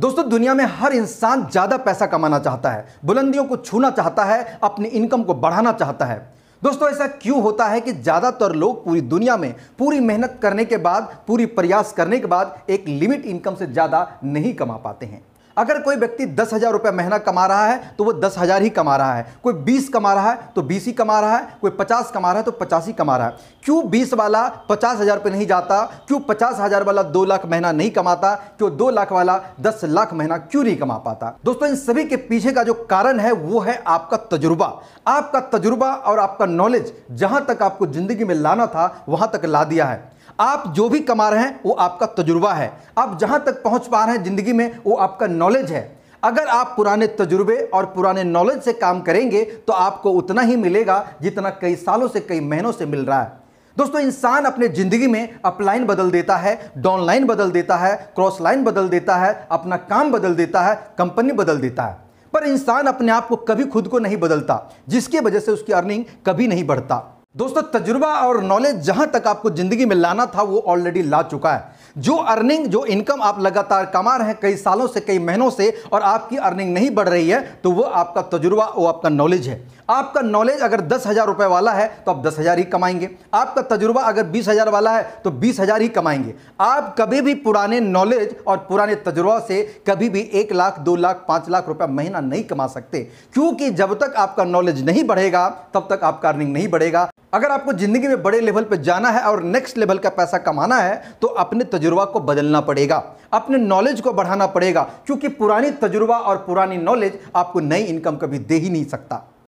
दोस्तों दुनिया में हर इंसान ज़्यादा पैसा कमाना चाहता है बुलंदियों को छूना चाहता है अपनी इनकम को बढ़ाना चाहता है दोस्तों ऐसा क्यों होता है कि ज़्यादातर लोग पूरी दुनिया में पूरी मेहनत करने के बाद पूरी प्रयास करने के बाद एक लिमिट इनकम से ज़्यादा नहीं कमा पाते हैं अगर कोई व्यक्ति दस हज़ार रुपये महीना कमा रहा है तो वो दस हज़ार ही कमा रहा है कोई बीस कमा रहा है तो बीस ही कमा रहा है कोई पचास कमा रहा है तो पचास ही कमा रहा है क्यों बीस वाला पचास हज़ार रुपये नहीं जाता क्यों पचास हज़ार वाला दो लाख महीना नहीं कमाता क्यों दो लाख वाला दस लाख महीना क्यों नहीं कमा पाता दोस्तों इन सभी के पीछे का जो कारण है वो है आपका तजुर्बा आपका तजुर्बा और आपका नॉलेज जहां तक आपको ज़िंदगी में लाना था वहां तक ला दिया है आप जो भी कमा रहे हैं वो आपका तजुर्बा है आप जहां तक पहुंच पा रहे हैं ज़िंदगी में वो आपका नॉलेज है अगर आप पुराने तजुर्बे और पुराने नॉलेज से काम करेंगे तो आपको उतना ही मिलेगा जितना कई सालों से कई महीनों से मिल रहा है दोस्तों इंसान अपने ज़िंदगी में अपलाइन बदल देता है डाउनलाइन बदल देता है क्रॉस लाइन बदल देता है अपना काम बदल देता है कंपनी बदल देता है पर इंसान अपने आप को कभी खुद को नहीं बदलता जिसकी वजह से उसकी अर्निंग कभी नहीं बढ़ता दोस्तों तजुर्बा और नॉलेज जहां तक आपको जिंदगी में लाना था वो ऑलरेडी ला चुका है जो अर्निंग जो इनकम आप लगातार कमा रहे हैं कई सालों से कई महीनों से और आपकी अर्निंग नहीं बढ़ रही है तो वो आपका तजुर्बा वो आपका नॉलेज है आपका नॉलेज अगर दस हज़ार रुपए वाला है तो आप दस हज़ार ही कमाएंगे आपका तजुर्बा अगर बीस हज़ार वाला है तो बीस हज़ार ही कमाएंगे आप कभी भी पुराने नॉलेज और पुराने तजुर्बा से कभी भी एक लाख दो लाख पांच लाख रुपया महीना नहीं कमा सकते क्योंकि जब तक आपका नॉलेज नहीं बढ़ेगा तब तक आपका अर्निंग नहीं बढ़ेगा अगर आपको ज़िंदगी में बड़े लेवल पर जाना है और नेक्स्ट लेवल का पैसा कमाना है तो अपने तजुर्बा को बदलना पड़ेगा अपने नॉलेज को बढ़ाना पड़ेगा क्योंकि पुरानी तजुर्बा और पुरानी नॉलेज आपको नई इनकम कभी दे ही नहीं सकता